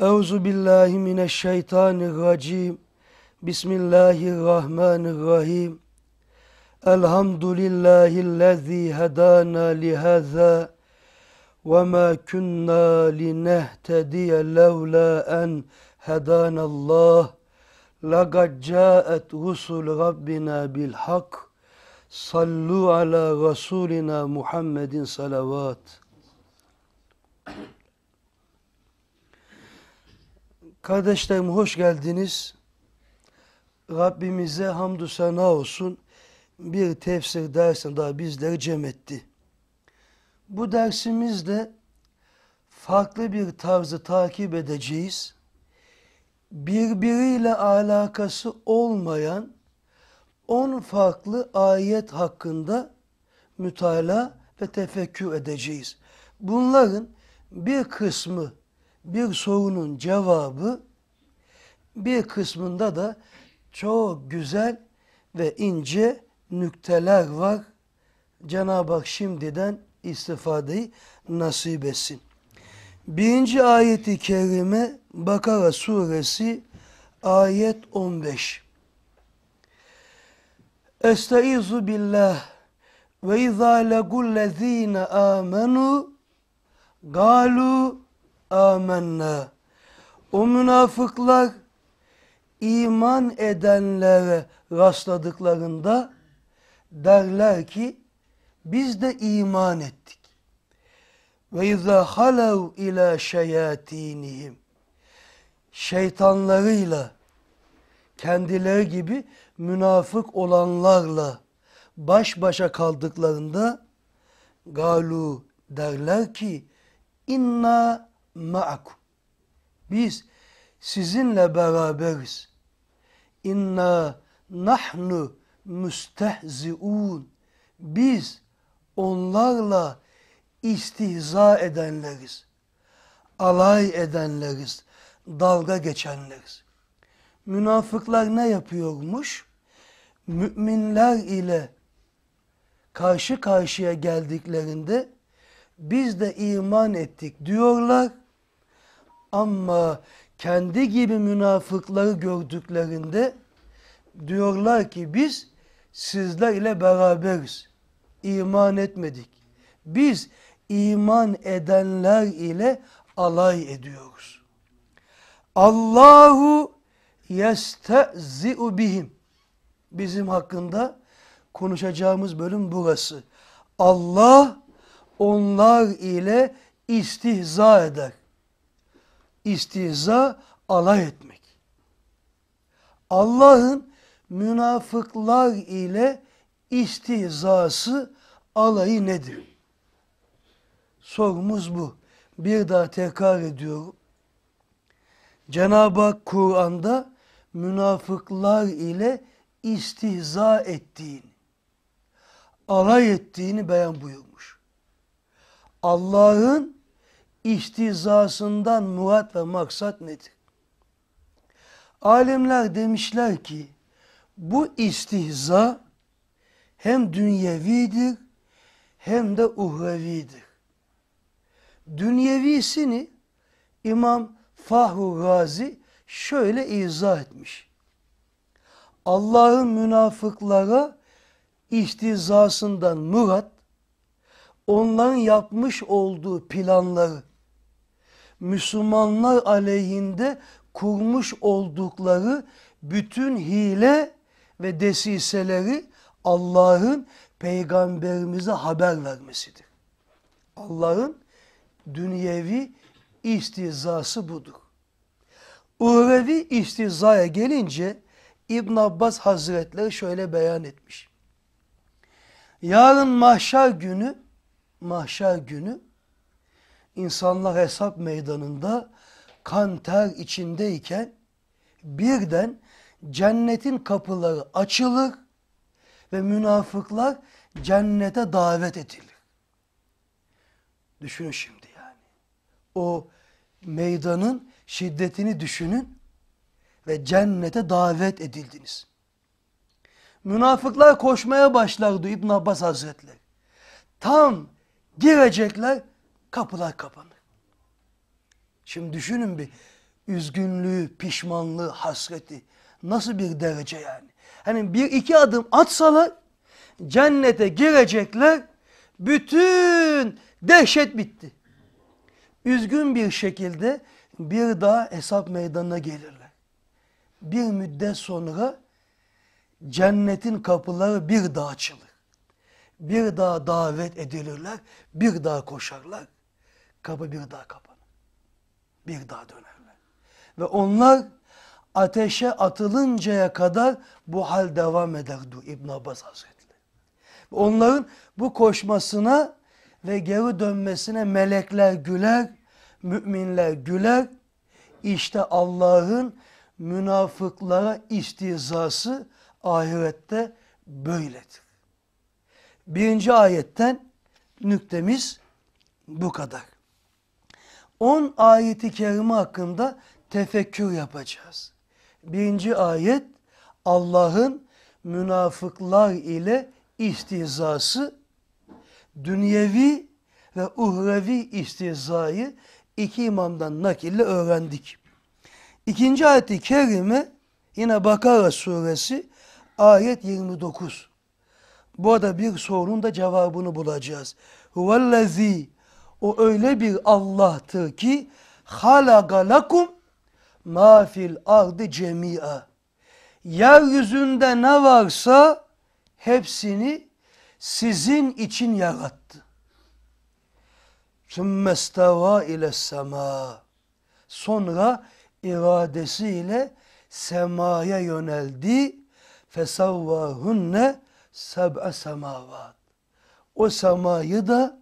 Euzu billahi mineşşeytanirracim. Bismillahirrahmanirrahim. Elhamdülillahillezî hedâna lihâzâ ve mâ künnâ linehtediye levlâ en hedânallâh. Lagad câet rusul rabbina bil hak. Sallu ala rasulina Muhammedin salavat. Kardeşlerim hoş geldiniz. Rabbimize hamdü sana olsun bir tefsir dersin daha bizleri cem etti. Bu dersimizde farklı bir tarzı takip edeceğiz. Birbiriyle alakası olmayan on farklı ayet hakkında mütalaa ve tefekkür edeceğiz. Bunların bir kısmı bir sorunun cevabı bir kısmında da çok güzel ve ince nükteler var. Cenab-ı Hak şimdiden istifadeyi nasip etsin. Birinci ayeti kerime Bakara suresi ayet 15. Estaizu billah ve izâ legullezîne âmenû gâlû amenna. O münafıklar iman edenlere rastladıklarında derler ki biz de iman ettik. Ve izâ halev ilâ şeyâtinihim. Şeytanlarıyla kendileri gibi münafık olanlarla baş başa kaldıklarında galu derler ki inna ma'akum. Biz sizinle beraberiz. İnna nahnu müstehziun. Biz onlarla istihza edenleriz. Alay edenleriz. Dalga geçenleriz. Münafıklar ne yapıyormuş? Müminler ile karşı karşıya geldiklerinde biz de iman ettik diyorlar ama kendi gibi münafıkları gördüklerinde diyorlar ki biz sizler ile beraberiz. İman etmedik. Biz iman edenler ile alay ediyoruz. Allahu yestezi'u bihim. Bizim hakkında konuşacağımız bölüm burası. Allah onlar ile istihza eder istihza, alay etmek. Allah'ın münafıklar ile istihzası, alayı nedir? Sorumuz bu. Bir daha tekrar ediyorum. Cenab-ı Hak Kur'an'da münafıklar ile istihza ettiğini, alay ettiğini beyan buyurmuş. Allah'ın istizasından muhat ve maksat nedir? Alimler demişler ki bu istihza hem dünyevidir hem de uhrevidir. Dünyevisini İmam Fahru Razi şöyle izah etmiş. Allah'ın münafıklara istizasından murat, onların yapmış olduğu planları Müslümanlar aleyhinde kurmuş oldukları bütün hile ve desiseleri Allah'ın peygamberimize haber vermesidir. Allah'ın dünyevi istizası budur. Uhrevi istizaya gelince İbn Abbas Hazretleri şöyle beyan etmiş. Yarın mahşer günü mahşer günü insanlar hesap meydanında kan ter içindeyken birden cennetin kapıları açılır ve münafıklar cennete davet edilir. Düşünün şimdi yani. O meydanın şiddetini düşünün ve cennete davet edildiniz. Münafıklar koşmaya başlardı İbn Abbas Hazretleri. Tam girecekler kapılar kapanır. Şimdi düşünün bir üzgünlüğü, pişmanlığı, hasreti nasıl bir derece yani. Hani bir iki adım atsalar cennete girecekler bütün dehşet bitti. Üzgün bir şekilde bir daha hesap meydanına gelirler. Bir müddet sonra cennetin kapıları bir daha açılır. Bir daha davet edilirler, bir daha koşarlar kapı bir daha kapanır. Bir daha dönerler. Ve onlar ateşe atılıncaya kadar bu hal devam ederdi İbn Abbas Hazretleri. Onların bu koşmasına ve geri dönmesine melekler güler, müminler güler. İşte Allah'ın münafıklara istihzası ahirette böyledir. Birinci ayetten nüktemiz bu kadar. 10 ayeti kerime hakkında tefekkür yapacağız. Birinci ayet Allah'ın münafıklar ile istihzası, dünyevi ve uhrevi istihzayı iki imamdan nakille öğrendik. İkinci ayeti kerime yine Bakara suresi ayet 29. Burada bir sorunun da cevabını bulacağız. Huvellezî o öyle bir Allah'tı ki halaga lakum ma fil ardı cemi'a. Yeryüzünde ne varsa hepsini sizin için yarattı. Sümme stava ile sema. Sonra iradesiyle semaya yöneldi. Fesavvahunne seb'e semavat. O semayı da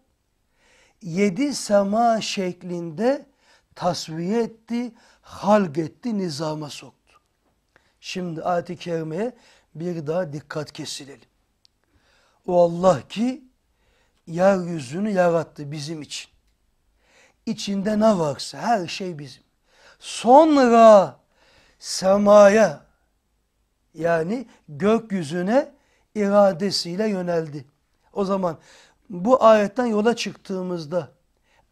yedi sema şeklinde tasviye etti, halk etti, nizama soktu. Şimdi ayet-i kerimeye bir daha dikkat kesilelim. O Allah ki yeryüzünü yarattı bizim için. İçinde ne varsa her şey bizim. Sonra semaya yani gökyüzüne iradesiyle yöneldi. O zaman bu ayetten yola çıktığımızda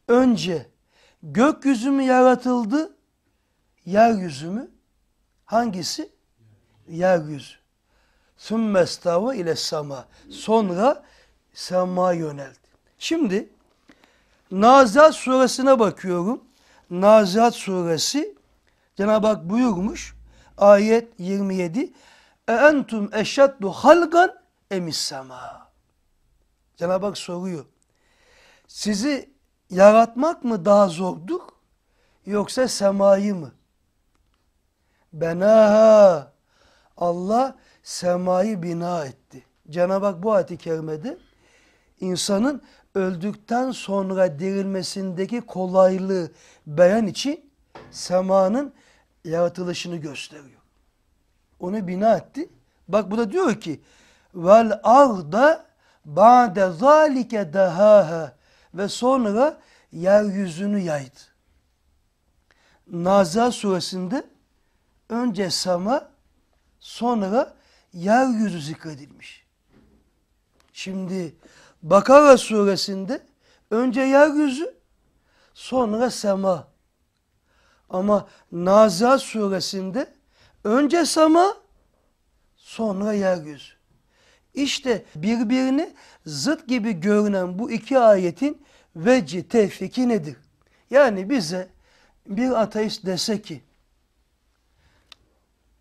önce gökyüzü mü yaratıldı, yeryüzü mü? Hangisi? Yeryüzü. ثُمَّ اسْتَوَ ile sama. Sonra sema yöneldi. Şimdi Nazihat suresine bakıyorum. Nazihat suresi Cenab-ı Hak buyurmuş ayet 27 e entum eşaddu halgan emis sema. Cenab-ı Hak soruyor. Sizi yaratmak mı daha zorduk, yoksa semayı mı? Benaha Allah semayı bina etti. Cenab-ı Hak bu ayeti kerimede insanın öldükten sonra dirilmesindeki kolaylığı beyan için semanın yaratılışını gösteriyor. Onu bina etti. Bak bu da diyor ki vel arda Ba'de zalike dehaha ve sonra yeryüzünü yaydı. Nazar suresinde önce sama sonra yeryüzü zikredilmiş. Şimdi Bakara suresinde önce yeryüzü sonra sema. Ama nazar suresinde önce sama sonra yeryüzü. İşte birbirini zıt gibi görünen bu iki ayetin veci tevfiki nedir? Yani bize bir ateist dese ki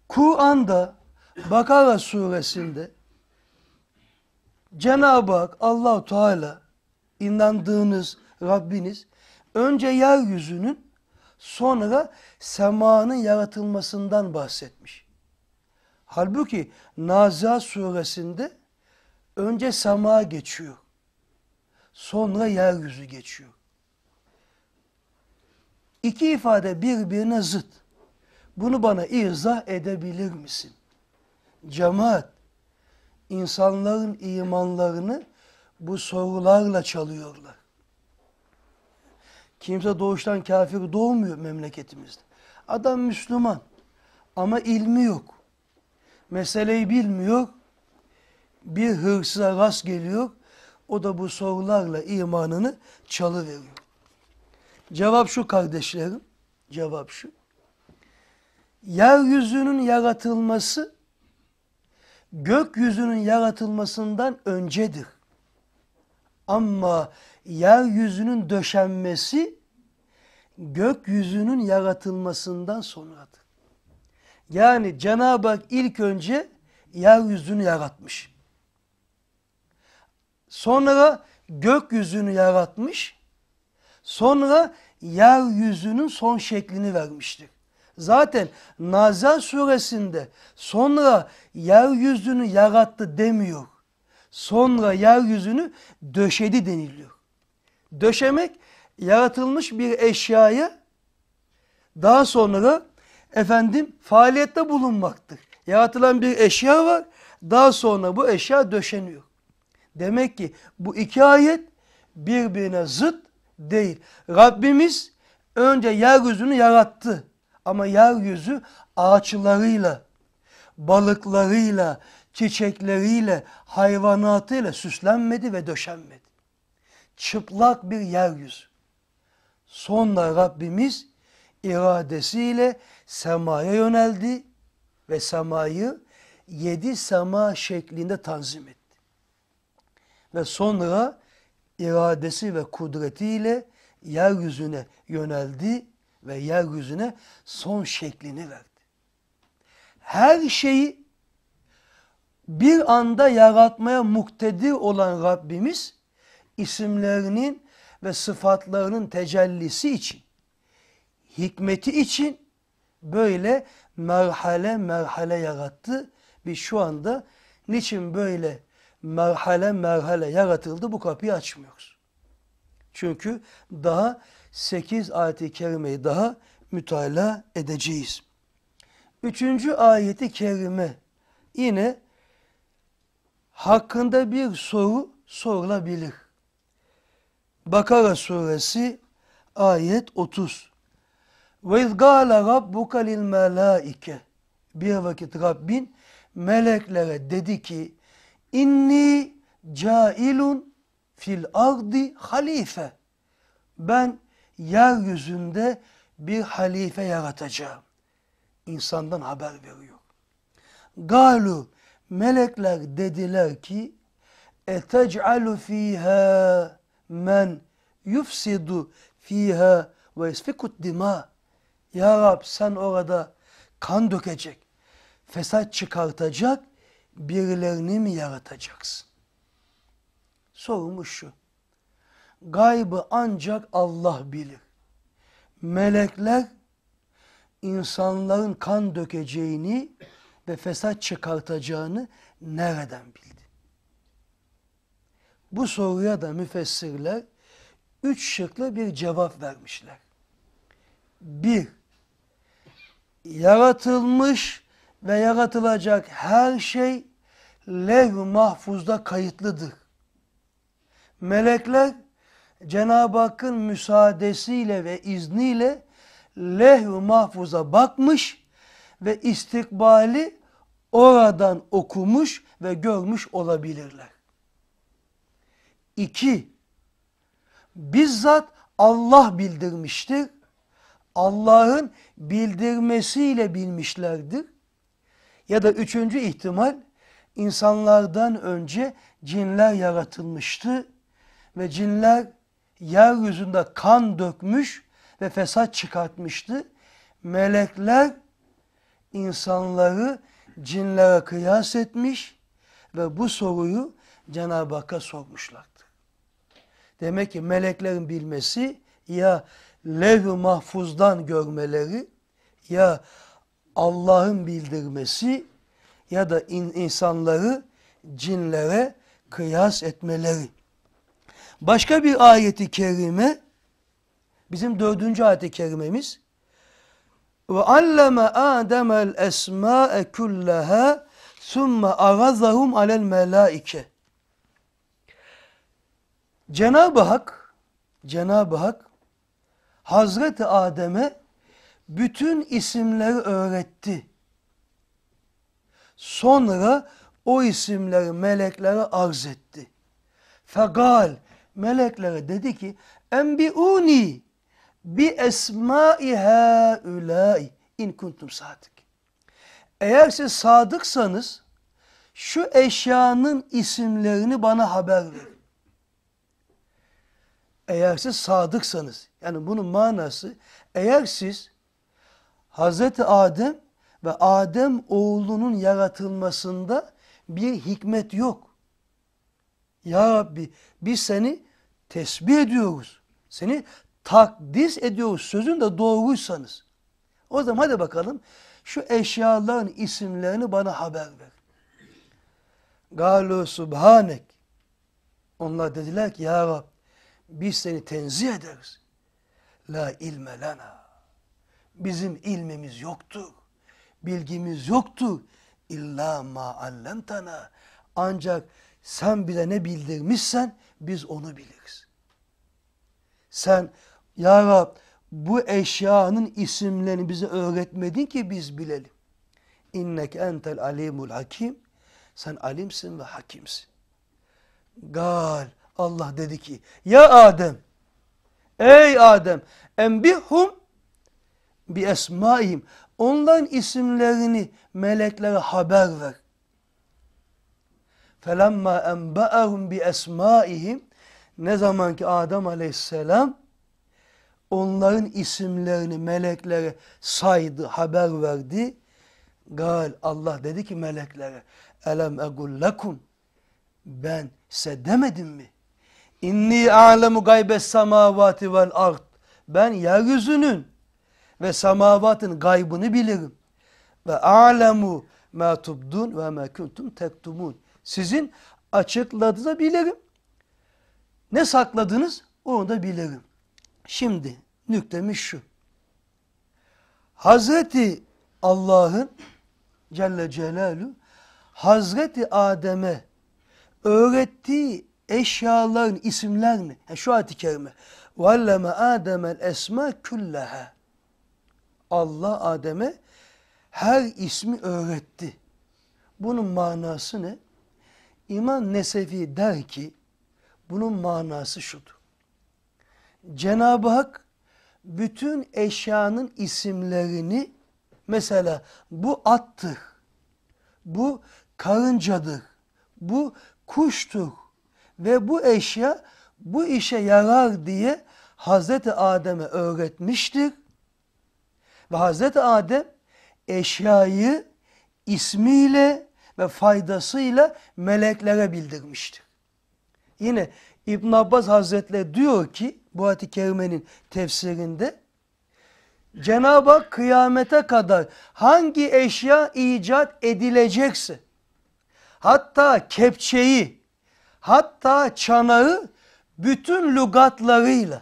Kur'an'da Bakara suresinde Cenab-ı Hak Allahu Teala inandığınız Rabbiniz önce yeryüzünün sonra semanın yaratılmasından bahsetmiş. Halbuki Nazihat suresinde önce sema geçiyor. Sonra yeryüzü geçiyor. İki ifade birbirine zıt. Bunu bana izah edebilir misin? Cemaat, insanların imanlarını bu sorularla çalıyorlar. Kimse doğuştan kafir doğmuyor memleketimizde. Adam Müslüman ama ilmi yok. Meseleyi bilmiyor, bir hırsıza rast geliyor. O da bu sorularla imanını çalıveriyor. Cevap şu kardeşlerim. Cevap şu. Yeryüzünün yaratılması gökyüzünün yaratılmasından öncedir. Ama yeryüzünün döşenmesi gökyüzünün yaratılmasından sonradır. Yani Cenab-ı Hak ilk önce yeryüzünü yaratmış. Sonra gökyüzünü yaratmış. Sonra yeryüzünün son şeklini vermiştir. Zaten Nazar suresinde sonra yeryüzünü yarattı demiyor. Sonra yeryüzünü döşedi deniliyor. Döşemek yaratılmış bir eşyayı daha sonra efendim faaliyette bulunmaktır. Yaratılan bir eşya var. Daha sonra bu eşya döşeniyor. Demek ki bu iki ayet birbirine zıt değil. Rabbimiz önce yeryüzünü yarattı. Ama yeryüzü ağaçlarıyla, balıklarıyla, çiçekleriyle, hayvanatıyla süslenmedi ve döşenmedi. Çıplak bir yeryüzü. Sonra Rabbimiz iradesiyle semaya yöneldi ve semayı yedi sema şeklinde tanzim etti ve sonra iradesi ve kudretiyle yeryüzüne yöneldi ve yeryüzüne son şeklini verdi. Her şeyi bir anda yaratmaya muktedir olan Rabbimiz isimlerinin ve sıfatlarının tecellisi için, hikmeti için böyle merhale merhale yarattı. Biz şu anda niçin böyle merhale merhale yaratıldı bu kapıyı açmıyoruz. Çünkü daha 8 ayeti kerimeyi daha mütala edeceğiz. Üçüncü ayeti kerime yine hakkında bir soru sorulabilir. Bakara suresi ayet 30. Ve izgâle rabbuka lil melâike. Bir vakit Rabbin meleklere dedi ki İnni cailun fil ardi halife. Ben yeryüzünde bir halife yaratacağım. İnsandan haber veriyor. Galu melekler dediler ki etec'alu fiha men yufsidu fiha ve yesfikut dima. Ya Rab sen orada kan dökecek, fesat çıkartacak birilerini mi yaratacaksın? Sorumuz şu. Gaybı ancak Allah bilir. Melekler insanların kan dökeceğini ve fesat çıkartacağını nereden bildi? Bu soruya da müfessirler üç şıklı bir cevap vermişler. Bir, yaratılmış ve yaratılacak her şey levh-i mahfuzda kayıtlıdır. Melekler Cenab-ı Hakk'ın müsaadesiyle ve izniyle lehv mahfuza bakmış ve istikbali oradan okumuş ve görmüş olabilirler. İki, Bizzat Allah bildirmiştir. Allah'ın bildirmesiyle bilmişlerdir. Ya da üçüncü ihtimal insanlardan önce cinler yaratılmıştı ve cinler yeryüzünde kan dökmüş ve fesat çıkartmıştı. Melekler insanları cinlere kıyas etmiş ve bu soruyu Cenab-ı Hakk'a sormuşlardı. Demek ki meleklerin bilmesi ya lev mahfuzdan görmeleri ya Allah'ın bildirmesi ya da in, insanları cinlere kıyas etmeleri. Başka bir ayeti kerime bizim dördüncü ayeti kerimemiz ve alleme Adem'el esma'e kullaha sümme arazahum alel melaike. Cenab-ı Hak Cenab-ı Hak Hazreti Adem'e bütün isimleri öğretti. Sonra o isimleri meleklere arz etti. Fegal meleklere dedi ki enbiuni bi esma'i haulai in kuntum sadık. Eğer siz sadıksanız şu eşyanın isimlerini bana haber verin. Eğer siz sadıksanız yani bunun manası eğer siz Hazreti Adem ve Adem oğlunun yaratılmasında bir hikmet yok. Ya Rabbi biz seni tesbih ediyoruz. Seni takdis ediyoruz. Sözün de doğruysanız. O zaman hadi bakalım şu eşyaların isimlerini bana haber ver. Galu subhanek. Onlar dediler ki ya Rab biz seni tenzih ederiz. La ilme lana. Bizim ilmimiz yoktu. Bilgimiz yoktu. İlla ma allemtana. Ancak sen bize ne bildirmişsen biz onu biliriz. Sen ya Rab bu eşyanın isimlerini bize öğretmedin ki biz bilelim. İnnek entel alimul hakim. Sen alimsin ve hakimsin. Gal Allah dedi ki ya Adem ey Adem enbihum bi esmaihim. Onların isimlerini meleklere haber ver. Felemma enba'ahum bi esmaihim. Ne zaman ki Adem aleyhisselam onların isimlerini meleklere saydı, haber verdi. Gal Allah dedi ki meleklere elem egullekum ben size demedim mi? İnni alemu gaybes semavati vel ard. Ben yeryüzünün ve semavatın gaybını bilirim. Ve a'lemu ma tubdun ve ma kuntum tektumun. Sizin açıkladığınızı bilirim. Ne sakladınız onu da bilirim. Şimdi nüktemiz şu. Hazreti Allah'ın Celle Celaluhu Hazreti Adem'e öğrettiği eşyaların isimlerini, yani şu ayet-i kerime وَعَلَّمَ آدَمَ الْاَسْمَا كُلَّهَا Allah Adem'e her ismi öğretti. Bunun manası ne? İmam Nesefi der ki bunun manası şudur. Cenab-ı Hak bütün eşyanın isimlerini mesela bu attır, bu karıncadır, bu kuştur ve bu eşya bu işe yarar diye Hazreti Adem'e öğretmiştir ve Hazreti Adem eşyayı ismiyle ve faydasıyla meleklere bildirmiştir. Yine İbn Abbas Hazretleri diyor ki bu ayet-i kerimenin tefsirinde Cenab-ı Hak kıyamete kadar hangi eşya icat edilecekse hatta kepçeyi hatta çanağı bütün lügatlarıyla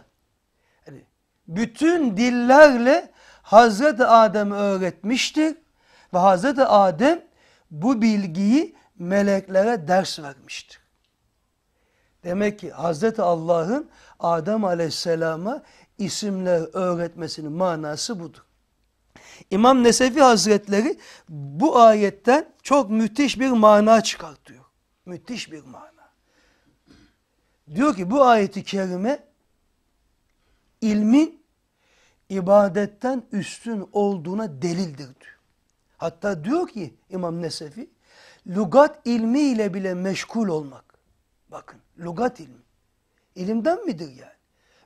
bütün dillerle Hazreti Adem öğretmiştir ve Hazreti Adem bu bilgiyi meleklere ders vermiştir. Demek ki Hazreti Allah'ın Adem Aleyhisselam'a isimler öğretmesinin manası budur. İmam Nesefi Hazretleri bu ayetten çok müthiş bir mana çıkartıyor. Müthiş bir mana. Diyor ki bu ayeti kerime ilmin ibadetten üstün olduğuna delildir diyor. Hatta diyor ki İmam Nesefi, lugat ilmiyle bile meşgul olmak. Bakın, lugat ilmi. İlimden midir yani?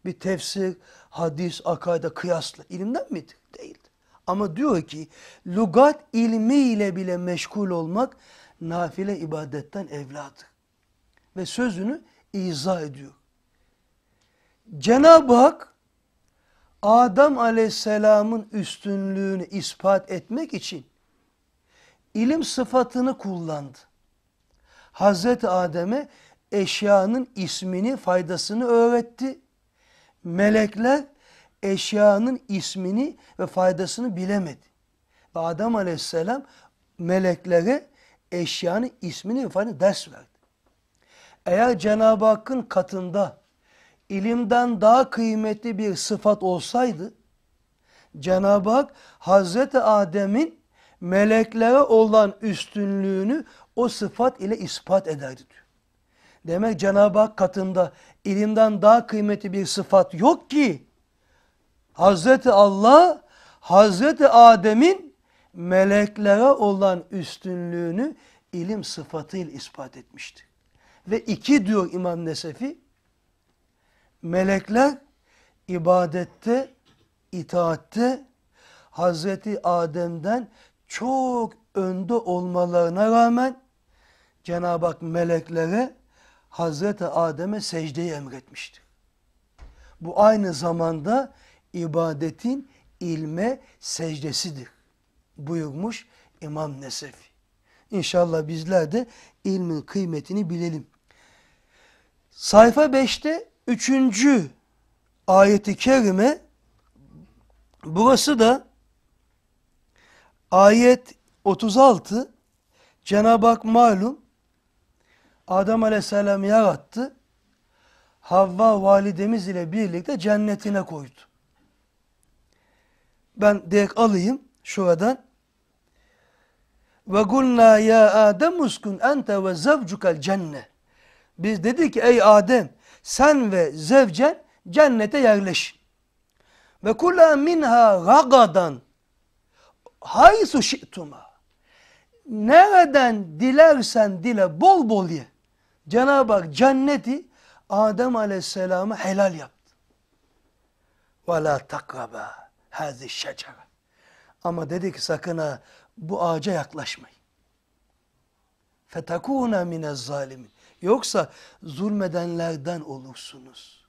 Bir tefsir, hadis, akayda, kıyasla ilimden midir? Değildir. Ama diyor ki, lugat ilmiyle bile meşgul olmak nafile ibadetten evladır. Ve sözünü izah ediyor. Cenab-ı Hak Adem aleyhisselamın üstünlüğünü ispat etmek için ilim sıfatını kullandı. Hazreti Adem'e eşyanın ismini, faydasını öğretti. Melekler eşyanın ismini ve faydasını bilemedi. Ve Adem aleyhisselam meleklere eşyanın ismini ve faydasını ders verdi. Eğer Cenab-ı Hakk'ın katında ilimden daha kıymetli bir sıfat olsaydı, Cenab-ı Hak Hazreti Adem'in meleklere olan üstünlüğünü o sıfat ile ispat ederdi diyor. Demek Cenab-ı Hak katında ilimden daha kıymetli bir sıfat yok ki, Hazreti Allah, Hazreti Adem'in meleklere olan üstünlüğünü ilim sıfatıyla ispat etmişti. Ve iki diyor İmam Nesefi, melekler ibadette, itaatte Hazreti Adem'den çok önde olmalarına rağmen Cenab-ı Hak meleklere Hazreti Adem'e secdeyi emretmiştir. Bu aynı zamanda ibadetin ilme secdesidir buyurmuş İmam Nesefi. İnşallah bizler de ilmin kıymetini bilelim. Sayfa 5'te üçüncü ayeti kerime burası da ayet 36 Cenab-ı Hak malum Adem aleyhisselam yarattı. Havva validemiz ile birlikte cennetine koydu. Ben direkt alayım şuradan. Ve gulna ya Adem uskun ente ve zavcukel cenne. Biz dedik ki ey Adem sen ve zevcen cennete yerleş Ve kula minha ragadan haysu şi'tuma. Nereden dilersen dile bol bol ye. Cenab-ı Hak cenneti Adem Aleyhisselam'a helal yaptı. Ve la takraba hazi şecere. Ama dedi ki sakın ha bu ağaca yaklaşmayın. Fetekûne mine zalimin. Yoksa zulmedenlerden olursunuz.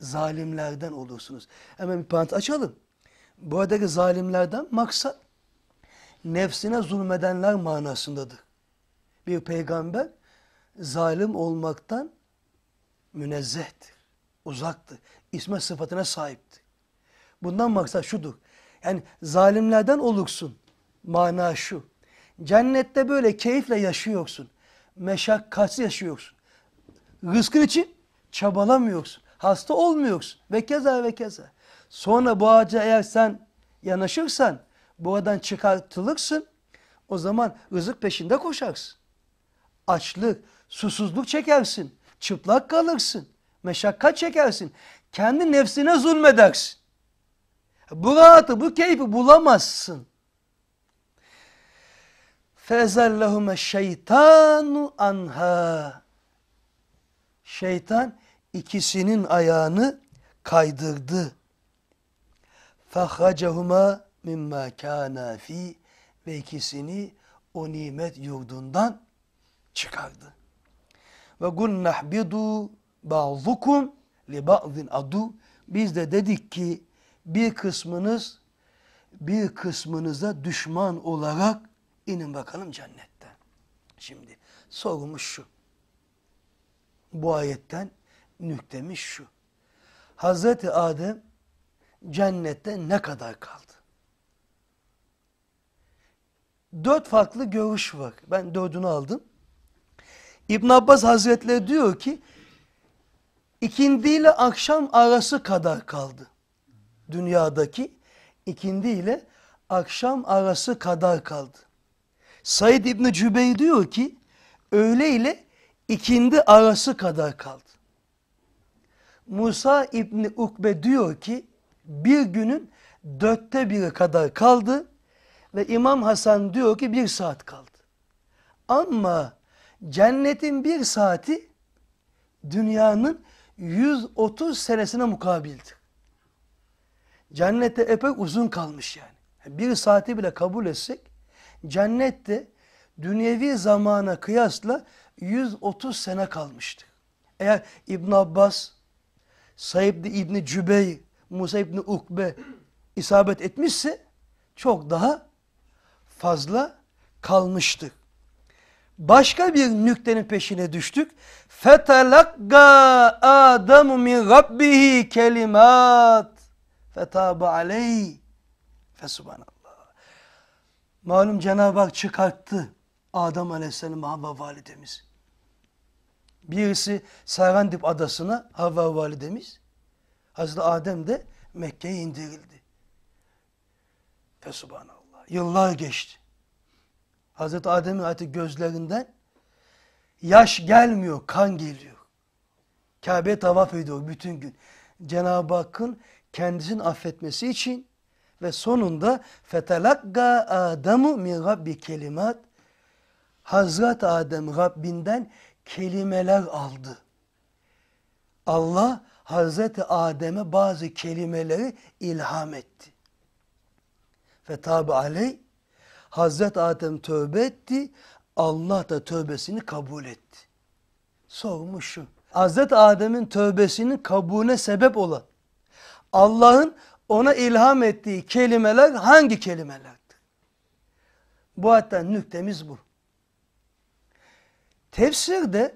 Zalimlerden olursunuz. Hemen bir parantez açalım. Bu Buradaki zalimlerden maksat nefsine zulmedenler manasındadır. Bir peygamber zalim olmaktan münezzehtir, uzaktır, isme sıfatına sahiptir. Bundan maksat şudur. Yani zalimlerden olursun. Mana şu. Cennette böyle keyifle yaşıyorsun meşakkatsiz yaşıyorsun. Rızkın için çabalamıyorsun. Hasta olmuyorsun. Ve keza ve keza. Sonra bu ağaca eğer sen yanaşırsan buradan çıkartılırsın. O zaman rızık peşinde koşarsın. Açlık, susuzluk çekersin. Çıplak kalırsın. Meşakkat çekersin. Kendi nefsine zulmedersin. Bu rahatı, bu keyfi bulamazsın. فَاَزَلَّهُمَ şeytanu anha. Şeytan ikisinin ayağını kaydırdı. فَخَجَهُمَا مِمَّا كَانَا ف۪ي Ve ikisini o nimet yurdundan çıkardı. Ve gunnah bidu ba'zukum li ba'zin adu. Biz de dedik ki bir kısmınız bir kısmınıza düşman olarak İnin bakalım cennetten. Şimdi sorumuz şu. Bu ayetten nüktemiz şu. Hazreti Adem cennette ne kadar kaldı? Dört farklı görüş var. Ben dördünü aldım. İbn Abbas Hazretleri diyor ki ikindi ile akşam arası kadar kaldı. Dünyadaki ikindi ile akşam arası kadar kaldı. Said İbni Cübey diyor ki öğle ile ikindi arası kadar kaldı. Musa İbni Ukbe diyor ki bir günün dörtte biri kadar kaldı ve İmam Hasan diyor ki bir saat kaldı. Ama cennetin bir saati dünyanın 130 senesine mukabildir. Cennette epey uzun kalmış yani. Bir saati bile kabul etsek cennette dünyevi zamana kıyasla 130 sene kalmıştı. Eğer İbn Abbas, Said İbn Cübey, Musa İbn Ukbe isabet etmişse çok daha fazla kalmıştı. Başka bir nüktenin peşine düştük. Fetelakka Adamu min Rabbihi kelimat fetaba aleyh. Fesubhanallah. Malum Cenab-ı Hak çıkarttı Adem Aleyhisselam'ı Havva validemiz. Birisi Serendip adasına Havva validemiz. Hazreti Adem de Mekke'ye indirildi. Ve subhanallah. Yıllar geçti. Hazreti Adem'in artık gözlerinden yaş gelmiyor, kan geliyor. Kabe tavaf ediyor bütün gün. Cenab-ı Hakk'ın kendisini affetmesi için ve sonunda fetelakka Adamu min Rabbi kelimat Hazret Adem Rabbinden kelimeler aldı. Allah Hazreti Adem'e bazı kelimeleri ilham etti. Ve tabi aleyh Hazreti Adem tövbe etti. Allah da tövbesini kabul etti. Sormuşum. Hazreti Adem'in tövbesinin kabulüne sebep olan Allah'ın ona ilham ettiği kelimeler hangi kelimelerdi? Bu hatta nüktemiz bu. Tefsirde,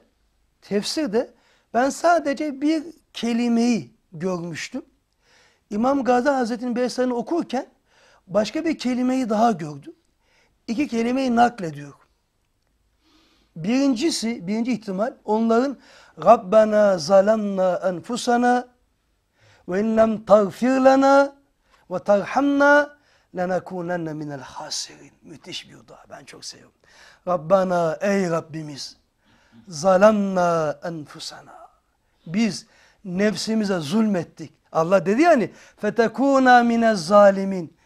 tefsirde ben sadece bir kelimeyi görmüştüm. İmam Gazi Hazretleri'nin Beysar'ını okurken başka bir kelimeyi daha gördüm. İki kelimeyi naklediyor. Birincisi, birinci ihtimal onların Rabbena zalemna enfusana ve in lem tagfir lana ve tarhamna lenekûnenne minel hasirin. Müthiş bir dua. Ben çok seviyorum. Rabbana ey Rabbimiz zalemna enfusana. Biz nefsimize zulmettik. Allah dedi yani fetekûna minez zalimin.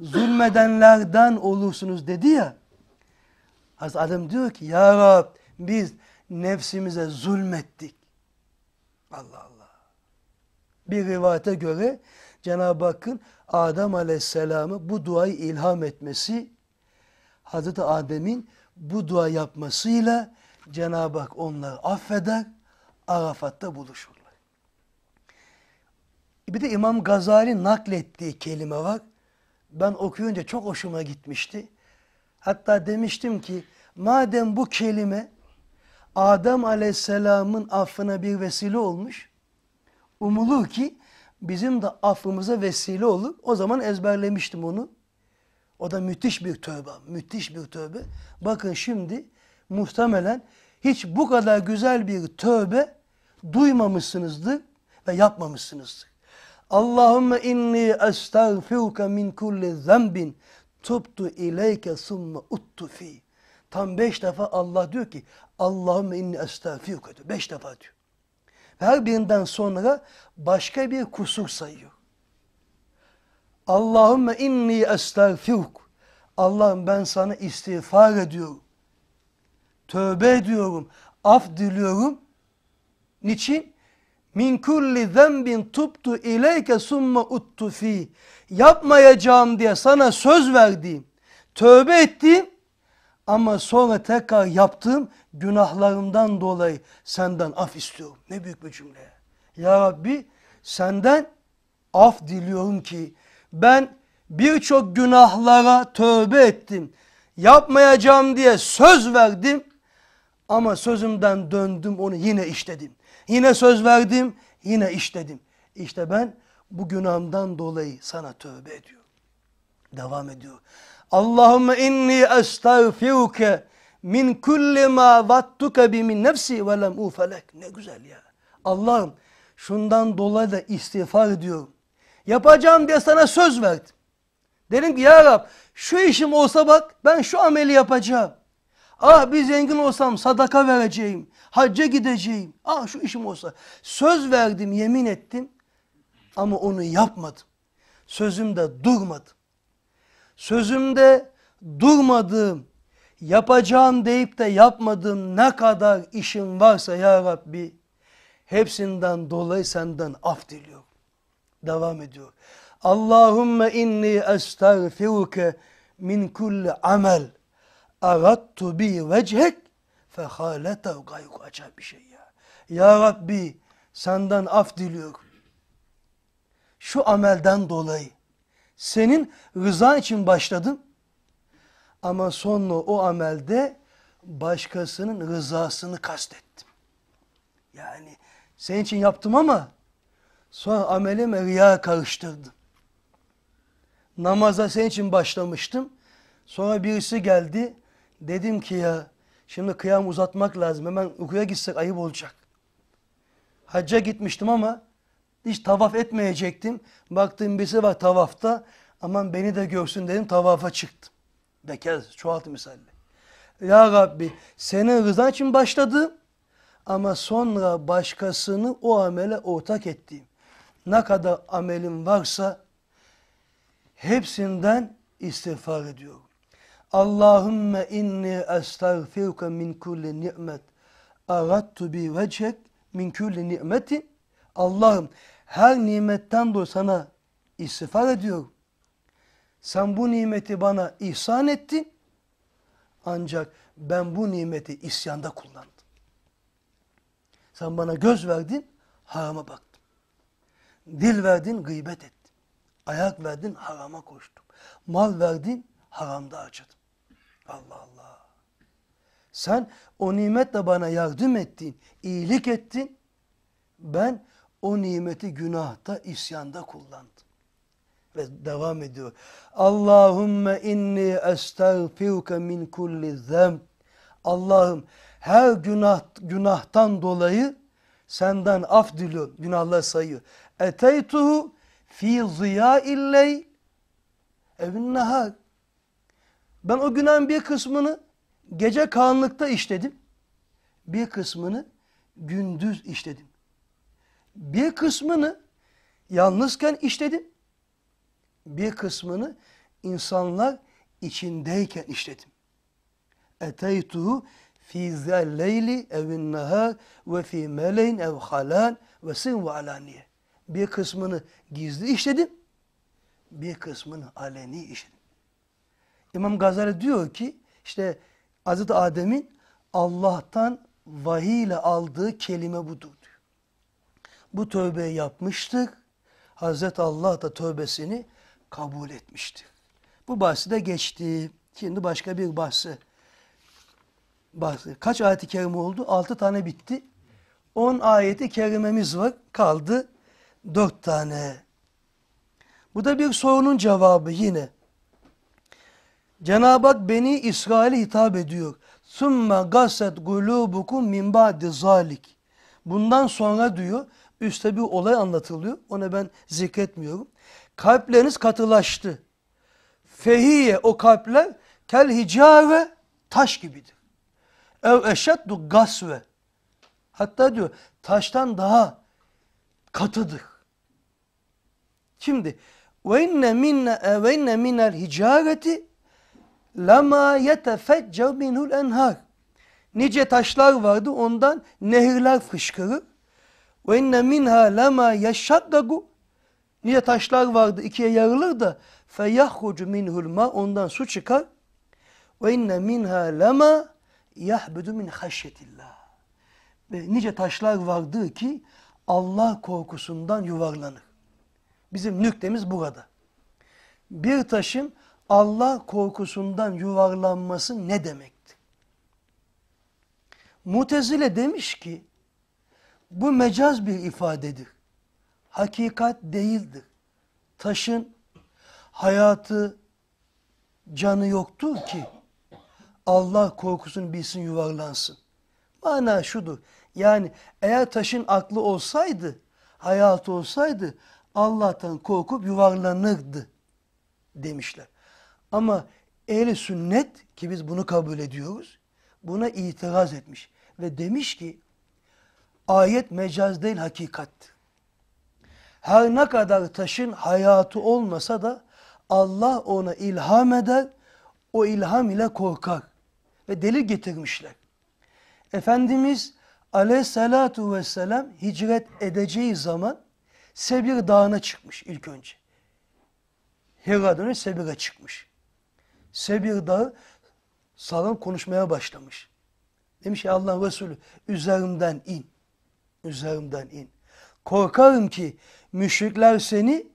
Zulmedenlerden olursunuz dedi ya. Hazreti Adem diyor ki ya Rab biz nefsimize zulmettik. Allah bir rivayete göre Cenab-ı Hakk'ın Adem Aleyhisselam'ı bu duayı ilham etmesi, Hazreti Adem'in bu dua yapmasıyla Cenab-ı Hak onları affeder, Arafat'ta buluşurlar. Bir de İmam Gazali naklettiği kelime var. Ben okuyunca çok hoşuma gitmişti. Hatta demiştim ki madem bu kelime Adem Aleyhisselam'ın affına bir vesile olmuş, umulu ki bizim de affımıza vesile olur. O zaman ezberlemiştim onu. O da müthiş bir tövbe, müthiş bir tövbe. Bakın şimdi muhtemelen hiç bu kadar güzel bir tövbe duymamışsınızdır ve yapmamışsınızdır. Allahümme inni estağfiruke min kulli zembin tubtu ileyke summe uttu fi. Tam beş defa Allah diyor ki Allahümme inni estağfiruke diyor. Beş defa diyor. Her birinden sonra başka bir kusur sayıyor. Allahümme inni estağfiruk. Allah'ım ben sana istiğfar ediyorum. Tövbe ediyorum. Af diliyorum. Niçin? Min kulli zenbin tuptu ileyke summa uttu fi. Yapmayacağım diye sana söz verdiğim, tövbe ettiğim ama sonra tekrar yaptığım günahlarımdan dolayı senden af istiyorum. Ne büyük bir cümle. Ya Rabbi senden af diliyorum ki ben birçok günahlara tövbe ettim. Yapmayacağım diye söz verdim ama sözümden döndüm onu yine işledim. Yine söz verdim yine işledim. İşte ben bu günahımdan dolayı sana tövbe ediyorum. Devam ediyor. Allahümme inni estağfiruke min kulli ma vattuka bi min nefsi ve lem ufelek. Ne güzel ya. Allah'ım şundan dolayı da istiğfar ediyorum. Yapacağım diye sana söz verdim. Dedim ki ya Rab şu işim olsa bak ben şu ameli yapacağım. Ah bir zengin olsam sadaka vereceğim. Hacca gideceğim. Ah şu işim olsa. Söz verdim yemin ettim. Ama onu yapmadım. Sözümde durmadım. Sözümde durmadığım yapacağım deyip de yapmadığın ne kadar işin varsa ya Rabbi hepsinden dolayı senden af diliyor. Devam ediyor. Allahümme inni estağfiruke min kulli amel arattu bi vechek fehalete gayuk acayip bir şey ya. Ya Rabbi senden af diliyor. Şu amelden dolayı senin rızan için başladım ama sonlu o amelde başkasının rızasını kastettim. Yani senin için yaptım ama sonra amelime riya karıştırdım. Namaza senin için başlamıştım. Sonra birisi geldi. Dedim ki ya şimdi kıyam uzatmak lazım. Hemen uykuya gitsek ayıp olacak. Hacca gitmiştim ama hiç tavaf etmeyecektim. Baktım birisi var tavafta. Aman beni de görsün dedim tavafa çıktım. Bekez çoğalt misalle. Ya Rabbi senin rızan için başladım ama sonra başkasını o amele ortak ettiğim. Ne kadar amelim varsa hepsinden istiğfar ediyorum. Allahümme inni estağfirke min kulli ni'met arattu bi vecek min kulli ni'metin. Allah'ım her nimetten dolayı sana istiğfar ediyorum. Sen bu nimeti bana ihsan ettin. Ancak ben bu nimeti isyanda kullandım. Sen bana göz verdin, harama baktım. Dil verdin, gıybet ettim. Ayak verdin, harama koştum. Mal verdin, haramda harcadım. Allah Allah. Sen o nimetle bana yardım ettin, iyilik ettin. Ben o nimeti günahta, isyanda kullandım. Ve devam ediyor. Allahümme inni estağfiruke min kulli zem. Allah'ım her günah, günahtan dolayı senden af diliyor. Günahlar sayıyor. Eteytuhu fi ziya illey evin nahar. Ben o günahın bir kısmını gece karanlıkta işledim. Bir kısmını gündüz işledim. Bir kısmını yalnızken işledim bir kısmını insanlar içindeyken işledim. Eteytuhu fi zelleyli evin nahar ve fi meleyn ev halan ve sin ve alaniye. Bir kısmını gizli işledim, bir kısmını aleni işledim. İmam Gazali diyor ki, işte Hazreti Adem'in Allah'tan vahiy ile aldığı kelime budur diyor. Bu tövbeyi yapmıştık. Hazreti Allah da tövbesini kabul etmişti. Bu bahsi de geçti. Şimdi başka bir bahsi. bahsi. Kaç ayet-i oldu? Altı tane bitti. On ayeti kerimemiz var. Kaldı dört tane. Bu da bir sorunun cevabı yine. Cenab-ı Hak beni İsrail'e hitap ediyor. Sümme gasset, gulubukum min ba'di zalik. Bundan sonra diyor, üstte bir olay anlatılıyor. Ona ben zikretmiyorum kalpleriniz katılaştı. Fehiye o kalpler kel hicave taş gibidir. Ev eşeddu gasve. Hatta diyor taştan daha katıdır. Şimdi ve inne minne e, ve inne minel hicareti lema yetefeccer minhul enhar. Nice taşlar vardı ondan nehirler fışkırır. Ve inne minha lema yeşaddagu Niye taşlar vardı ikiye yarılır da feyahrucu minhul ma ondan su çıkar. Ve inne minha lema yahbudu min haşyetillah. Ve nice taşlar vardı ki Allah korkusundan yuvarlanır. Bizim nüktemiz burada. Bir taşın Allah korkusundan yuvarlanması ne demekti? Mutezile demiş ki bu mecaz bir ifadedir hakikat değildi. Taşın hayatı, canı yoktu ki Allah korkusunu bilsin yuvarlansın. Mana şudur. Yani eğer taşın aklı olsaydı, hayatı olsaydı Allah'tan korkup yuvarlanırdı demişler. Ama ehli sünnet ki biz bunu kabul ediyoruz, buna itiraz etmiş ve demiş ki ayet mecaz değil hakikattir. Her ne kadar taşın hayatı olmasa da Allah ona ilham eder, o ilham ile korkar ve deli getirmişler. Efendimiz aleyhissalatu vesselam hicret edeceği zaman Sebir dağına çıkmış ilk önce. Hira'dan önce Sebir'e çıkmış. Sebir dağı salam konuşmaya başlamış. Demiş ya Allah Resulü üzerimden in. Üzerimden in. Korkarım ki müşrikler seni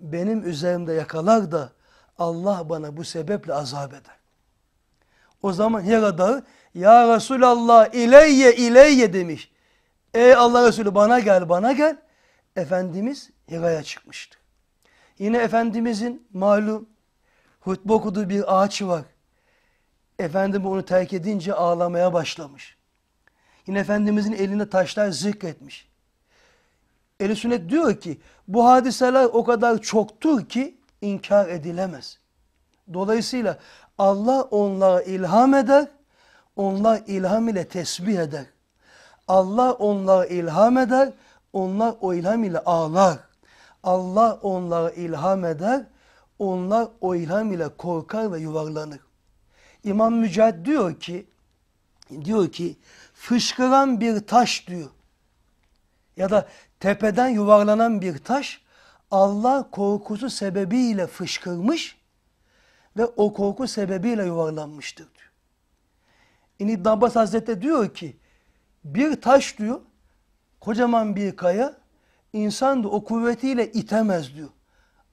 benim üzerimde yakalar da Allah bana bu sebeple azap eder. O zaman Hira Dağı ya Resulallah ileyye ileyye demiş. Ey Allah Resulü bana gel bana gel. Efendimiz Hira'ya çıkmıştı. Yine Efendimizin malum hutbe okuduğu bir ağaç var. Efendimiz onu terk edince ağlamaya başlamış. Yine Efendimizin elinde taşlar zikretmiş. Ehl-i sünnet diyor ki bu hadiseler o kadar çoktur ki inkar edilemez. Dolayısıyla Allah onlara ilham eder, onlar ilham ile tesbih eder. Allah onlara ilham eder, onlar o ilham ile ağlar. Allah onlara ilham eder, onlar o ilham ile korkar ve yuvarlanır. İmam Mücahit diyor ki, diyor ki fışkıran bir taş diyor. Ya da tepeden yuvarlanan bir taş Allah korkusu sebebiyle fışkırmış ve o korku sebebiyle yuvarlanmıştır diyor. İbn Abbas Hazretleri diyor ki bir taş diyor kocaman bir kaya insan da o kuvvetiyle itemez diyor.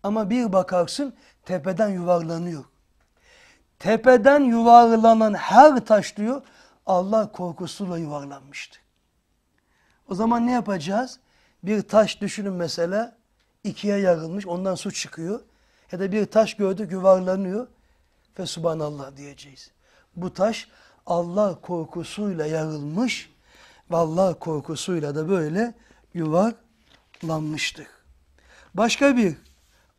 Ama bir bakarsın tepeden yuvarlanıyor. Tepeden yuvarlanan her taş diyor Allah korkusuyla yuvarlanmıştır. O zaman ne yapacağız? Bir taş düşünün mesela ikiye yarılmış ondan su çıkıyor. Ya da bir taş gördük yuvarlanıyor ve subhanallah diyeceğiz. Bu taş Allah korkusuyla yarılmış Allah korkusuyla da böyle yuvarlanmıştır. Başka bir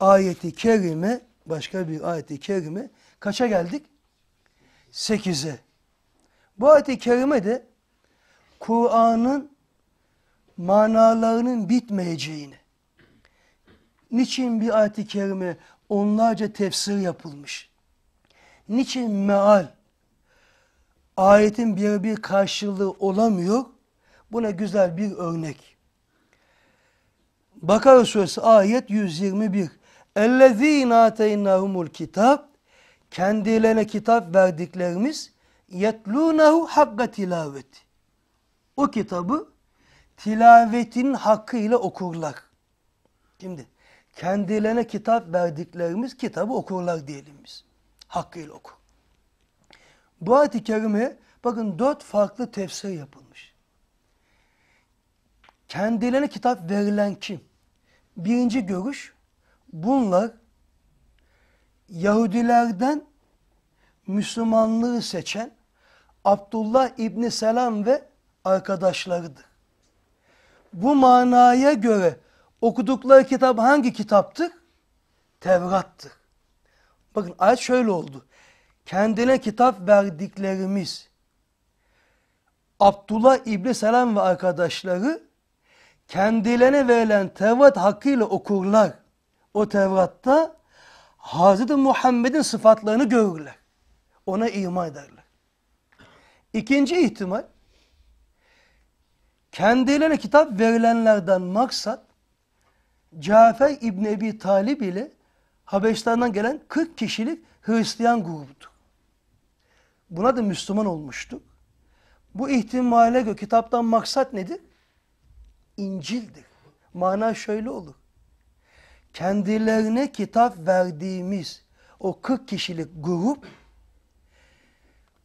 ayeti kerime, başka bir ayeti kerime kaça geldik? Sekize. Bu ayeti kerime de Kur'an'ın manalarının bitmeyeceğini. Niçin bir ayet-i kerime onlarca tefsir yapılmış? Niçin meal ayetin bir bir karşılığı olamıyor? Buna güzel bir örnek. Bakara suresi ayet 121. اَلَّذ۪ينَ اَتَيْنَّهُمُ kitap Kendilerine kitap verdiklerimiz يَتْلُونَهُ حَقَّ tilaveti. O kitabı tilavetin hakkıyla okurlar. Şimdi kendilerine kitap verdiklerimiz kitabı okurlar diyelim biz. Hakkıyla oku. Bu ayet-i kerime bakın dört farklı tefsir yapılmış. Kendilerine kitap verilen kim? Birinci görüş bunlar Yahudilerden Müslümanlığı seçen Abdullah İbni Selam ve arkadaşlarıdır bu manaya göre okudukları kitap hangi kitaptır? Tevrat'tı. Bakın ayet şöyle oldu. Kendine kitap verdiklerimiz Abdullah İbni Selam ve arkadaşları kendilerine verilen Tevrat hakkıyla okurlar. O Tevrat'ta Hazreti Muhammed'in sıfatlarını görürler. Ona iman ederler. İkinci ihtimal Kendilerine kitap verilenlerden maksat Cafer İbn Ebi Talib ile Habeşlerden gelen 40 kişilik Hristiyan grubudur. Buna da Müslüman olmuştuk. Bu ihtimale göre kitaptan maksat nedir? İncil'dir. Mana şöyle olur. Kendilerine kitap verdiğimiz o 40 kişilik grup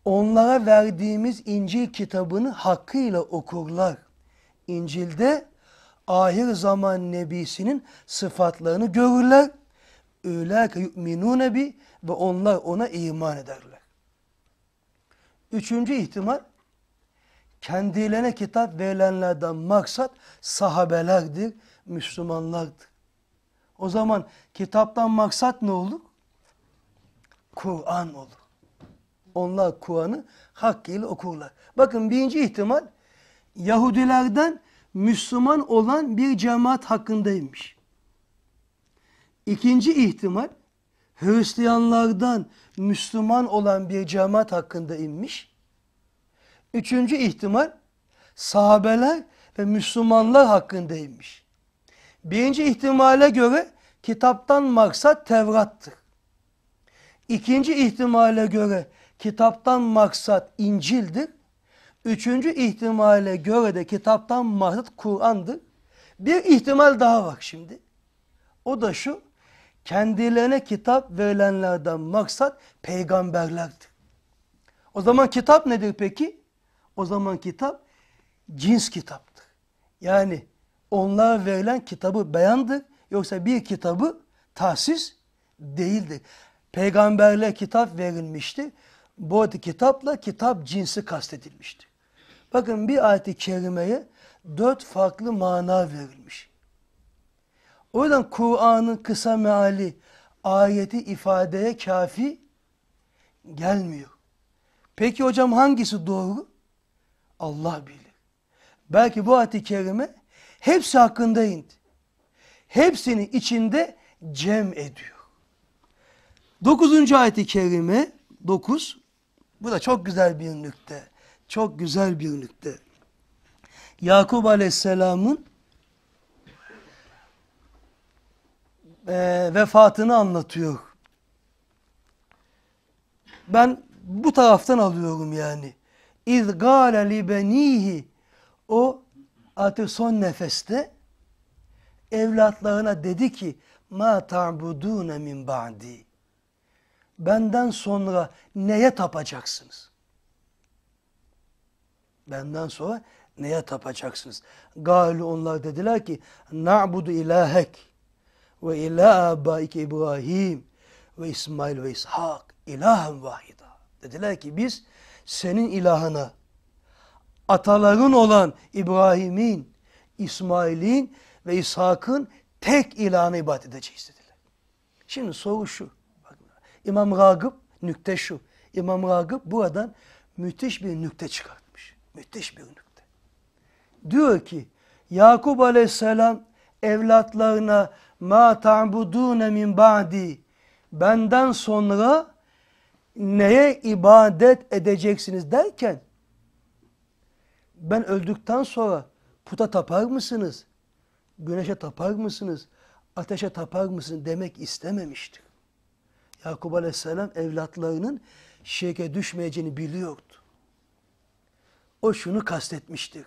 onlara verdiğimiz İncil kitabını hakkıyla okurlar. İncil'de ahir zaman nebisinin sıfatlarını görürler. Ülâke yu'minûne bi ve onlar ona iman ederler. Üçüncü ihtimal, kendilerine kitap verilenlerden maksat sahabelerdir, Müslümanlardır. O zaman kitaptan maksat ne olur? Kur'an olur. Onlar Kur'an'ı hakkıyla okurlar. Bakın birinci ihtimal Yahudilerden Müslüman olan bir cemaat hakkındaymış. İkinci ihtimal Hristiyanlardan Müslüman olan bir cemaat hakkında inmiş. Üçüncü ihtimal sahabeler ve Müslümanlar hakkında inmiş. Birinci ihtimale göre kitaptan maksat Tevrat'tır. İkinci ihtimale göre kitaptan maksat İncil'dir. Üçüncü ihtimale göre de kitaptan mahzut Kur'an'dı. Bir ihtimal daha var şimdi. O da şu, kendilerine kitap verilenlerden maksat peygamberlerdi. O zaman kitap nedir peki? O zaman kitap cins kitaptır. Yani onlara verilen kitabı beyandır. Yoksa bir kitabı tahsis değildir. Peygamberle kitap verilmişti. Bu kitapla kitap cinsi kastedilmişti. Bakın bir ayet-i kerimeye dört farklı mana verilmiş. O yüzden Kur'an'ın kısa meali ayeti ifadeye kafi gelmiyor. Peki hocam hangisi doğru? Allah bilir. Belki bu ayet-i kerime hepsi hakkında indi. Hepsini içinde cem ediyor. Dokuzuncu ayet-i kerime, dokuz, bu da çok güzel bir nükte çok güzel bir nükte. Yakup Aleyhisselam'ın e, vefatını anlatıyor. Ben bu taraftan alıyorum yani. İz gâle li benihi o artık son nefeste evlatlarına dedi ki ma ta'budûne min ba'di benden sonra neye tapacaksınız? Benden sonra neye tapacaksınız? Galu onlar dediler ki na'budu ilahek ve ilah abaik İbrahim ve İsmail ve İshak ilahen vahida. Dediler ki biz senin ilahına ataların olan İbrahim'in, İsmail'in ve İshak'ın tek ilahına ibadet edeceğiz dediler. Şimdi soru şu. İmam Ragıp nükte şu. İmam Ragıp buradan müthiş bir nükte çıkar. Müthiş bir nokta. Diyor ki Yakup aleyhisselam evlatlarına ma ta'budune min ba'di benden sonra neye ibadet edeceksiniz derken ben öldükten sonra puta tapar mısınız? Güneşe tapar mısınız? Ateşe tapar mısınız demek istememiştir. Yakup aleyhisselam evlatlarının şirke düşmeyeceğini biliyordu. O şunu kastetmiştir.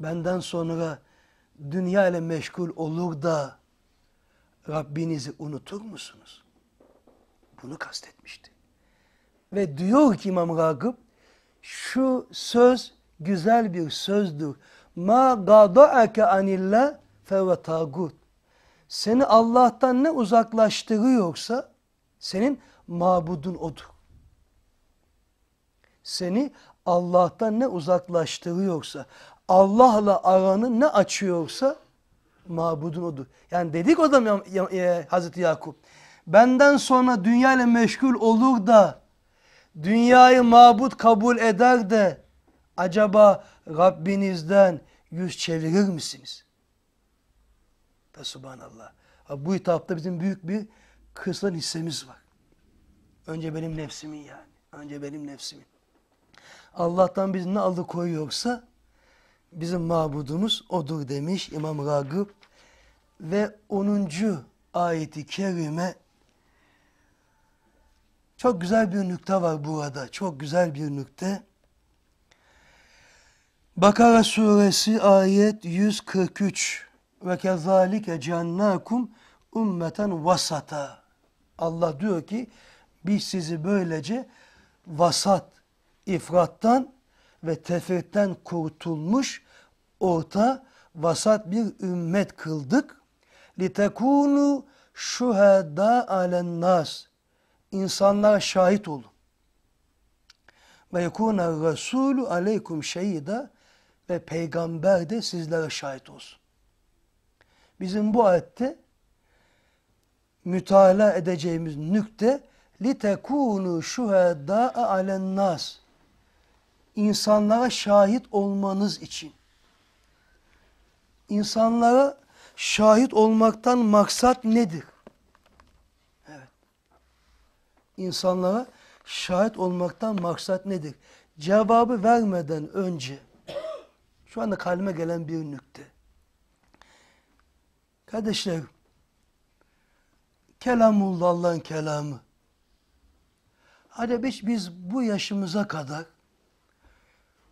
Benden sonra dünya ile meşgul olur da Rabbinizi unutur musunuz? Bunu kastetmişti. Ve diyor ki İmam Ragıp, şu söz güzel bir sözdür. Ma gada'ake anilla feve tagut. Seni Allah'tan ne uzaklaştırıyorsa senin mabudun odur. Seni Allah'tan ne uzaklaştırıyorsa, Allah'la aranı ne açıyorsa mabudun odur. Yani dedik o da e, Hazreti Yakup. Benden sonra dünyayla meşgul olur da dünyayı mabut kabul eder de acaba Rabbinizden yüz çevirir misiniz? Ve subhanallah. bu hitapta bizim büyük bir kıslan hissemiz var. Önce benim nefsimin yani. Önce benim nefsimin. Allah'tan biz ne alıkoyuyorsa bizim mabudumuz odur demiş İmam Ragıp. Ve 10. ayeti kerime çok güzel bir nükte var burada. Çok güzel bir nükte. Bakara suresi ayet 143 ve kezalike cennakum ummeten vasata. Allah diyor ki biz sizi böylece vasat ifrattan ve tefritten kurtulmuş orta vasat bir ümmet kıldık. Litekunu şuhada alen nas. İnsanlara şahit olun. Ve yekuna rasulü aleykum şehida ve peygamber de sizlere şahit olsun. Bizim bu ayette mütala edeceğimiz nükte litekunu şuhada alen nas insanlara şahit olmanız için. İnsanlara şahit olmaktan maksat nedir? Evet. İnsanlara şahit olmaktan maksat nedir? Cevabı vermeden önce, şu anda kalme gelen bir nükte. Kardeşlerim, kelamullah kelamı. Hadi biz, biz bu yaşımıza kadar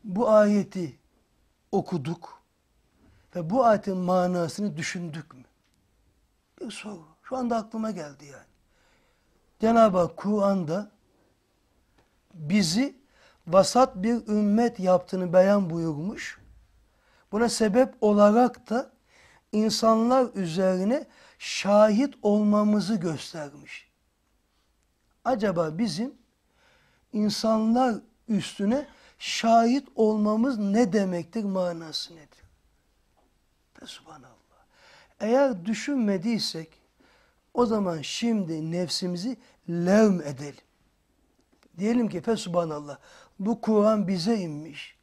bu ayeti okuduk ve bu ayetin manasını düşündük mü? Bir soru. Şu anda aklıma geldi yani. Cenab-ı Hak Kur'an'da bizi vasat bir ümmet yaptığını beyan buyurmuş. Buna sebep olarak da insanlar üzerine şahit olmamızı göstermiş. Acaba bizim insanlar üstüne şahit olmamız ne demektir, manası nedir? Subhanallah. Eğer düşünmediysek o zaman şimdi nefsimizi levm edelim. Diyelim ki Fesubhanallah bu Kur'an bize inmiş.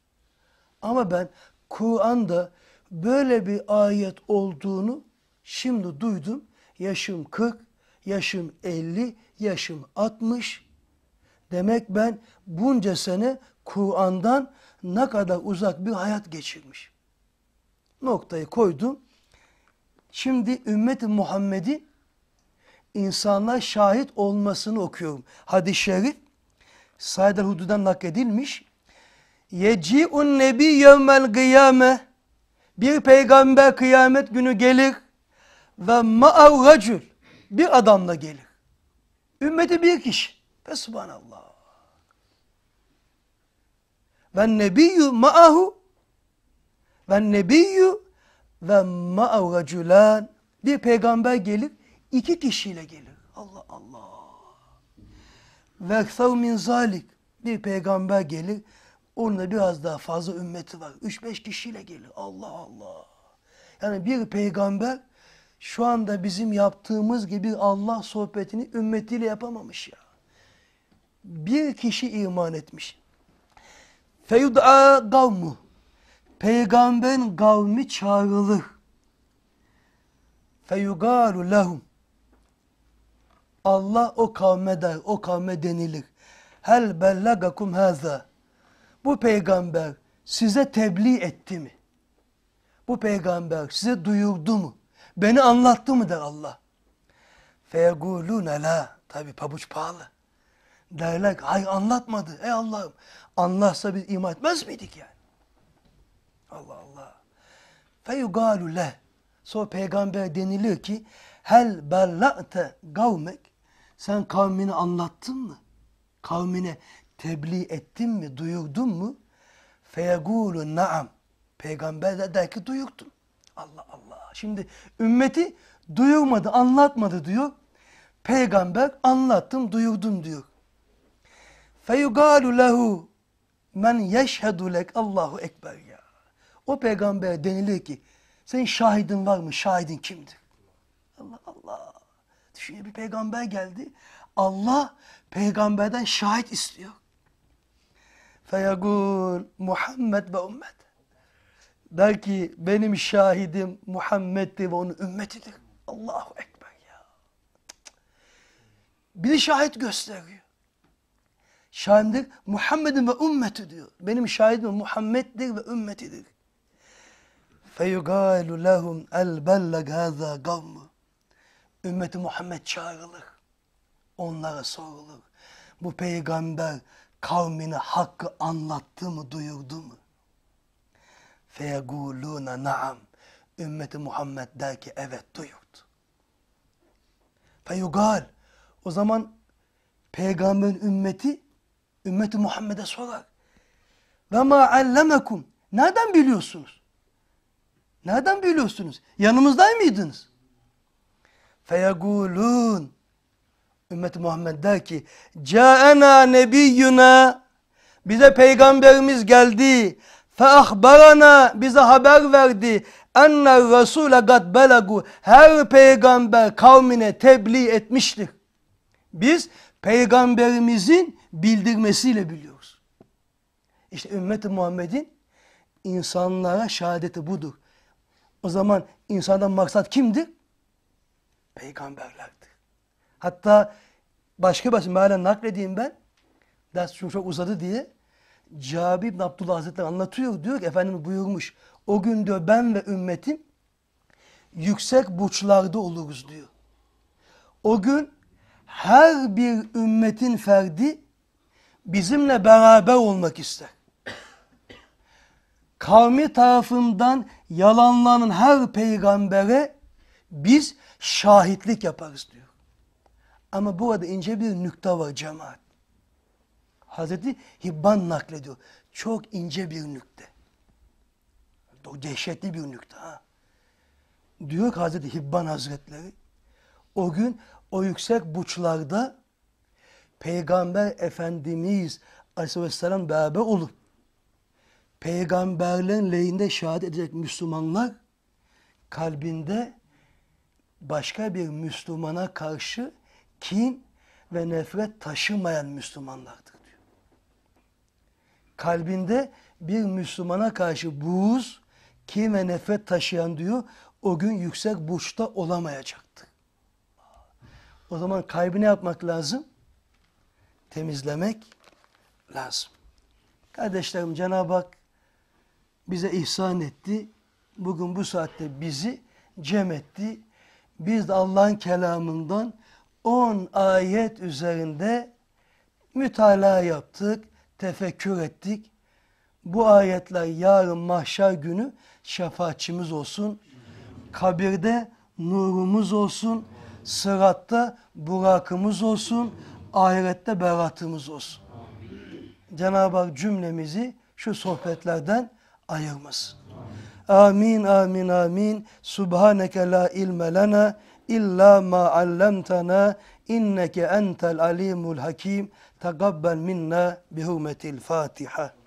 Ama ben Kur'an'da böyle bir ayet olduğunu şimdi duydum. Yaşım 40, yaşım 50, yaşım 60. Demek ben bunca sene Kur'an'dan ne kadar uzak bir hayat geçirmiş. Noktayı koydum. Şimdi ümmeti Muhammed'i insanlar şahit olmasını okuyorum. Hadis-i şerif Said el-Hudu'dan Yec'i un nebi yevmel kıyame bir peygamber kıyamet günü gelir ve ma'av racül bir adamla gelir. Ümmeti bir kişi. Ve subhanallah. Ve nebiyyü ma'ahu ve nebiyyü ve ma'ahu racülen bir peygamber gelir, iki kişiyle gelir. Allah Allah. Ve min zalik bir peygamber gelir, onunla biraz daha fazla ümmeti var. Üç beş kişiyle gelir. Allah Allah. Yani bir peygamber şu anda bizim yaptığımız gibi Allah sohbetini ümmetiyle yapamamış ya. Bir kişi iman etmiş. Feyud'a kavmu. Peygamberin kavmi çağrılır. Feyugalu lehum. Allah o kavme der, o kavme denilir. Hel bellegakum haza. Bu peygamber size tebliğ etti mi? Bu peygamber size duyurdu mu? Beni anlattı mı der Allah. Feyegulune la. Tabi pabuç pahalı. Derler ki hayır anlatmadı ey Allah'ım anlarsa biz iman etmez miydik yani? Allah Allah. Feyugalu leh. Sonra peygamber deniliyor ki hel bella'te gavmek. sen kavmini anlattın mı? Kavmine tebliğ ettin mi? Duyurdun mu? Feyegulu naam. Peygamber de der ki duyurdum. Allah Allah. Şimdi ümmeti duyurmadı, anlatmadı diyor. Peygamber anlattım, duyurdum diyor. Feyugalu lehu Men yeşhedü lek Allahu Ekber ya. O peygamber denilir ki senin şahidin var mı? Şahidin kimdir? Allah Allah. Düşünce bir peygamber geldi. Allah peygamberden şahit istiyor. Feyagul Muhammed ve ümmet. Der ki benim şahidim Muhammed'dir ve onun ümmetidir. Allahu Ekber ya. Bir şahit gösteriyor. Şahindir. Muhammed'in ve ümmeti diyor. Benim şahidim Muhammed'dir ve ümmetidir. فَيُقَالُ لَهُمْ اَلْبَلَّقْ هَذَا قَوْمُ Ümmeti Muhammed çağrılır. Onlara sorulur. Bu peygamber kavmine hakkı anlattı mı, duyurdu mu? فَيَقُولُونَ naam. Ümmeti Muhammed der ki evet duyurdu. فَيُقَال O zaman peygamberin ümmeti Ümmeti Muhammed'e sorar. Ve ma allemekum. Nereden biliyorsunuz? Nereden biliyorsunuz? Yanımızday mıydınız? Feyagulun. Ümmet Muhammed der ki Câena nebiyyuna bize peygamberimiz geldi. Fe ahbarana bize haber verdi. Enne Resul'e gad belagu her peygamber kavmine tebliğ etmiştir. Biz peygamberimizin bildirmesiyle biliyoruz. İşte ümmet-i Muhammed'in insanlara şehadeti budur. O zaman insandan maksat kimdi? Peygamberlerdi. Hatta başka bir mealen nakledeyim ben. Ders çok çok uzadı diye. Cabir bin Abdullah Hazretleri anlatıyor. Diyor ki Efendim buyurmuş. O gün diyor ben ve ümmetim yüksek burçlarda oluruz diyor. O gün her bir ümmetin ferdi bizimle beraber olmak ister. Kavmi tarafından yalanlanan her peygambere biz şahitlik yaparız diyor. Ama burada ince bir nükte var cemaat. Hazreti Hibban naklediyor. Çok ince bir nükte. O dehşetli bir nükte ha. Diyor ki Hazreti Hibban Hazretleri, o gün o yüksek buçlarda Peygamber Efendimiz Aleyhisselam beraber olup peygamberlerin lehinde şehadet edecek Müslümanlar kalbinde başka bir Müslümana karşı kin ve nefret taşımayan Müslümanlardır diyor. Kalbinde bir Müslümana karşı buğuz, kin ve nefret taşıyan diyor o gün yüksek burçta olamayacaktı. O zaman kalbine yapmak lazım? temizlemek lazım. Kardeşlerim Cenab-ı Hak bize ihsan etti. Bugün bu saatte bizi cem etti. Biz de Allah'ın kelamından 10 ayet üzerinde mütalaa yaptık, tefekkür ettik. Bu ayetler yarın mahşer günü şefaatçimiz olsun. Kabirde nurumuz olsun. Sıratta burakımız olsun ahirette beratımız olsun. Cenab-ı Hak cümlemizi şu sohbetlerden ayırmasın. Amin, amin, amin. Subhaneke la ilme lana illa ma allamtana inneke entel alimul hakim. Tekabbel minna bihurmetil Fatiha.